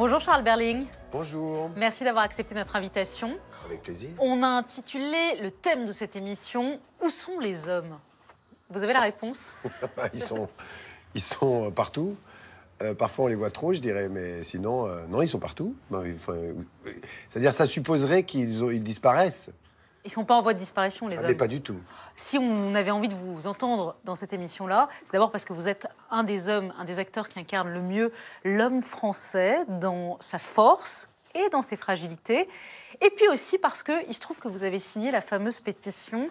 Bonjour Charles Berling. Bonjour. Merci d'avoir accepté notre invitation. Avec plaisir. On a intitulé le thème de cette émission Où sont les hommes Vous avez la réponse ils, sont, ils sont euh, partout. Euh, parfois on les voit trop, je dirais, mais sinon, euh, non, ils sont partout. Ben, C'est-à-dire, ça supposerait qu'ils disparaissent. Ils sont pas en voie de disparition, les ah, hommes. pas du tout. Si on avait envie de vous entendre dans cette émission-là, c'est d'abord parce que vous êtes un des hommes, un des acteurs qui incarne le mieux l'homme français dans sa force et dans ses fragilités. Et puis aussi parce qu'il se trouve que vous avez signé la fameuse pétition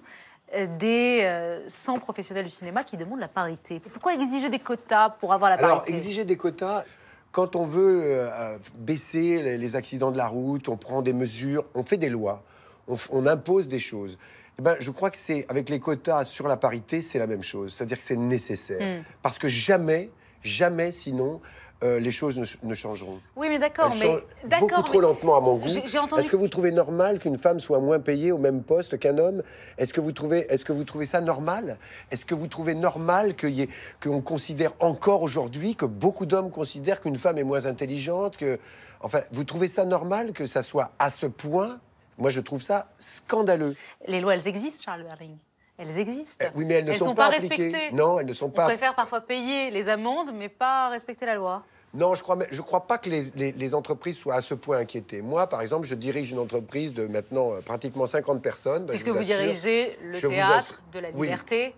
euh, des 100 euh, professionnels du cinéma qui demandent la parité. Pourquoi exiger des quotas pour avoir la parité Alors, exiger des quotas, quand on veut euh, baisser les accidents de la route, on prend des mesures, on fait des lois on, impose des choses. Eh ben, je crois que c'est avec les quotas sur la parité, c'est la même chose. C'est-à-dire que c'est nécessaire. Hmm. Parce que jamais, jamais sinon, euh, les choses ne, changeront. Oui, mais d'accord, mais beaucoup trop lentement à mon goût. Est-ce que vous trouvez normal qu'une femme soit moins payée au même poste qu'un homme Est-ce que vous trouvez, est que vous trouvez ça normal Est-ce que vous trouvez normal qu'on considère encore aujourd'hui que beaucoup d'hommes considèrent qu'une femme est moins intelligente que, enfin, vous trouvez ça normal que ça soit à ce point moi, je trouve ça scandaleux. Les lois, elles existent, Charles Berling. Elles existent. Eh oui, mais elles ne sont, pas, respectées. Non, elles ne sont pas. On préfère parfois payer les amendes, mais pas respecter la loi. Non, je crois, je crois pas que les, entreprises soient à ce point inquiétées. Moi, par exemple, je dirige une entreprise de maintenant euh, pratiquement 50 personnes. Puisque bah, vous, dirigez le théâtre de la liberté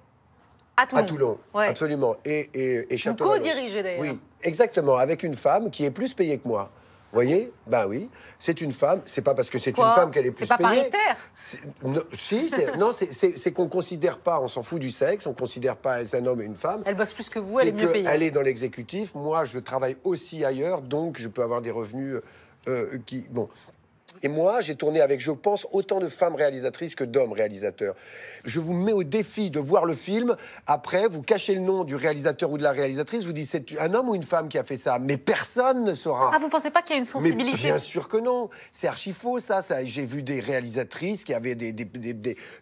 à Toulon. À Toulon, absolument. Et, et, et Vous co-dirigez d'ailleurs. Oui, exactement, avec une femme qui est plus payée que moi voyez Ben oui, c'est une femme. C'est pas parce que c'est une femme qu'elle est plus payée. C'est pas paritaire. Non, si, non, c'est qu'on considère pas, on s'en fout du sexe, on considère pas un homme et une femme. Elle bosse plus que vous, elle est mieux payée. Elle est dans l'exécutif. Moi, je travaille aussi ailleurs, donc je peux avoir des revenus euh, euh, qui, bon. Et moi, j'ai tourné avec, je pense, autant de femmes réalisatrices que d'hommes réalisateurs. Je vous mets au défi de voir le film. Après, vous cachez le nom du réalisateur ou de la réalisatrice. Vous dites, c'est un homme ou une femme qui a fait ça Mais personne ne saura. Ah, vous pensez pas qu'il y a une sensibilité Bien sûr que non. C'est archi faux, ça. ça J'ai vu des réalisatrices qui avaient des,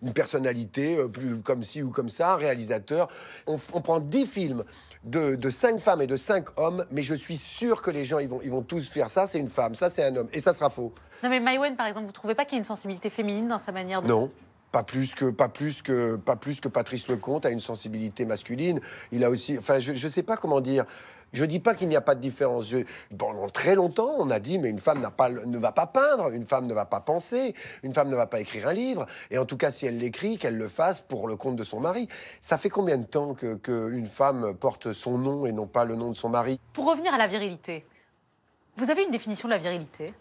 une personnalité euh, plus comme ci ou comme ça, un réalisateur. On, prend 10 films de, de 5 femmes et de cinq hommes, mais je suis sûr que les gens, ils vont, ils vont tous faire ça, c'est une femme, ça, c'est un homme. Et ça sera faux. Non, mais mais par exemple, vous ne trouvez pas qu'il y a une sensibilité féminine dans sa manière de. Non. Pas plus que pas plus que pas plus que Patrice Lecomte a une sensibilité masculine. Il a aussi, enfin, je ne sais pas comment dire. Je ne dis pas qu'il n'y a pas de différence. Je, pendant très longtemps, on a dit mais une femme pas, ne va pas peindre, une femme ne va pas penser, une femme ne va pas écrire un livre. Et en tout cas, si elle l'écrit, qu'elle le fasse pour le compte de son mari. Ça fait combien de temps que qu'une femme porte son nom et non pas le nom de son mari Pour revenir à la virilité, vous avez une définition de la virilité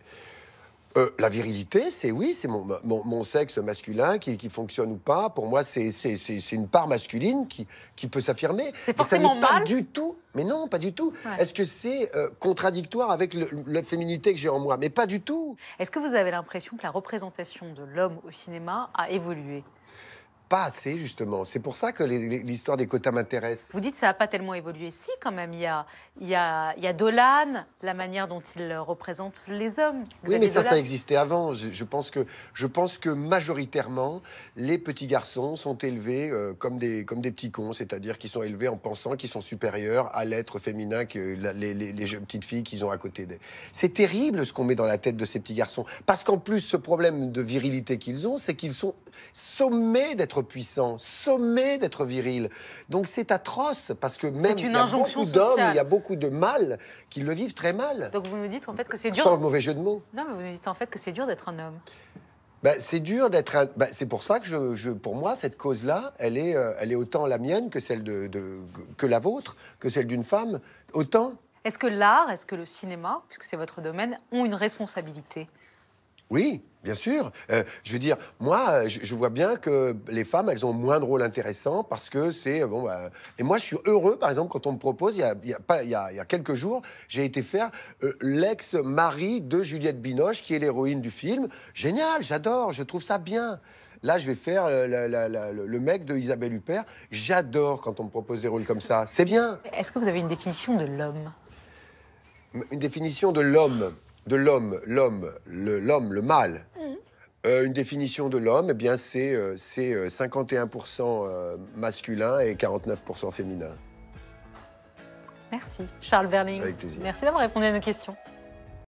euh, la virilité, c'est oui, c'est mon, sexe masculin qui, fonctionne ou pas. Pour moi, c'est une part masculine qui, peut s'affirmer. C'est forcément pas du tout. Mais non, pas du tout. Est-ce que c'est euh, contradictoire avec la féminité que j'ai en moi Mais pas du tout. Est-ce que vous avez l'impression que la représentation de l'homme au cinéma a évolué pas assez, justement. C'est pour ça que l'histoire des quotas m'intéresse. Vous dites que ça n'a pas tellement évolué. Si, quand même, il y a, il y a, Dolan, la manière dont il représente les hommes. oui, mais ça, ça existait avant. Je, pense que, je pense que majoritairement, les petits garçons sont élevés euh, comme, des, comme des petits cons, c'est-à-dire qu'ils sont élevés en pensant qu'ils sont supérieurs à l'être féminin que les, petites filles qu'ils ont à côté C'est terrible ce qu'on met dans la tête de ces petits garçons. Parce qu'en plus, ce problème de virilité qu'ils ont, c'est qu'ils sont sommés d'être puissant, sommé d'être viril. Donc c'est atroce parce que même il y a beaucoup d'hommes, il y a beaucoup de mâles qui le vivent très mal. Donc vous nous dites en fait que c'est dur. mauvais jeu de mots. Non, mais vous nous dites en fait que c'est dur d'être un homme. Ben, c'est dur d'être. Un... Ben, c'est pour ça que je, pour moi, cette cause-là, elle est, euh, elle est autant la mienne que celle de, de que la vôtre, que celle d'une femme, autant. Est-ce que l'art, est-ce que le cinéma, puisque c'est votre domaine, ont une responsabilité oui, Bien sûr. Euh, je veux dire, moi, je, vois bien que les femmes, elles ont moins de rôles intéressants parce que c'est. Euh, bon, bah, et moi, je suis heureux, par exemple, quand on me propose, il y a, pas, il y quelques jours, j'ai été faire euh, l'ex-mari de Juliette Binoche, qui est l'héroïne du film. Génial, j'adore, je trouve ça bien. Là, je vais faire le mec de Isabelle Huppert. J'adore quand on me propose des rôles comme ça. C'est bien. Est-ce que vous avez une définition de l'homme Une définition de l'homme de l'homme, l'homme, le, l'homme, le mâle. Mm. Euh, une définition de l'homme, eh bien c'est 51% euh, euh, masculin et 49% féminin. Merci, Charles Berling. Avec plaisir. Merci d'avoir répondu à nos questions.